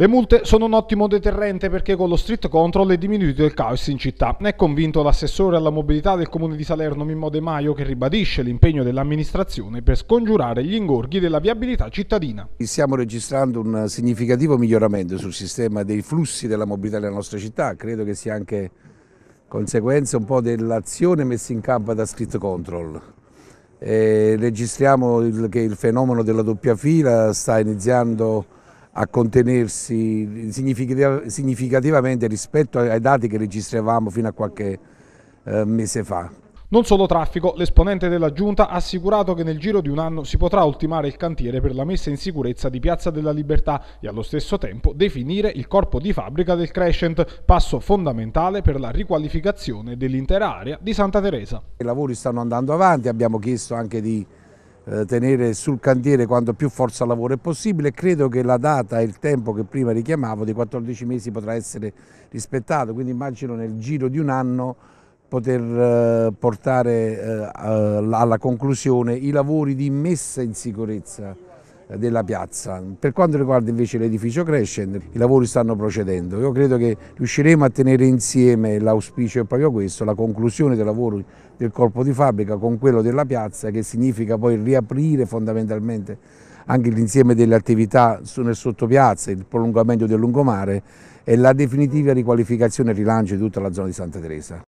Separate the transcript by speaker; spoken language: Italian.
Speaker 1: Le multe sono un ottimo deterrente perché con lo street control è diminuito il caos in città. Ne è convinto l'assessore alla mobilità del comune di Salerno Mimmo De Maio che ribadisce l'impegno dell'amministrazione per scongiurare gli ingorghi della viabilità cittadina. Stiamo registrando
Speaker 2: un significativo miglioramento sul sistema dei flussi della mobilità nella nostra città, credo che sia anche conseguenza un po' dell'azione messa in campo da street control. E eh, registriamo che il fenomeno della doppia fila sta iniziando a a contenersi significativamente rispetto ai dati che registravamo fino a qualche eh, mese fa.
Speaker 1: Non solo traffico, l'esponente della Giunta ha assicurato che nel giro di un anno si potrà ultimare il cantiere per la messa in sicurezza di Piazza della Libertà e allo stesso tempo definire il corpo di fabbrica del Crescent, passo fondamentale per la riqualificazione dell'intera area di Santa Teresa.
Speaker 2: I lavori stanno andando avanti, abbiamo chiesto anche di eh, tenere sul cantiere quanto più forza lavoro è possibile e credo che la data e il tempo che prima richiamavo di 14 mesi potrà essere rispettato, quindi immagino nel giro di un anno poter eh, portare eh, alla conclusione i lavori di messa in sicurezza della piazza. Per quanto riguarda invece l'edificio Crescent, i lavori stanno procedendo. Io credo che riusciremo a tenere insieme l'auspicio è proprio questo, la conclusione del lavoro del corpo di fabbrica con quello della piazza che significa poi riaprire fondamentalmente anche l'insieme delle attività nel sottopiazza, il prolungamento del lungomare e la definitiva riqualificazione e rilancio di tutta la zona di Santa Teresa.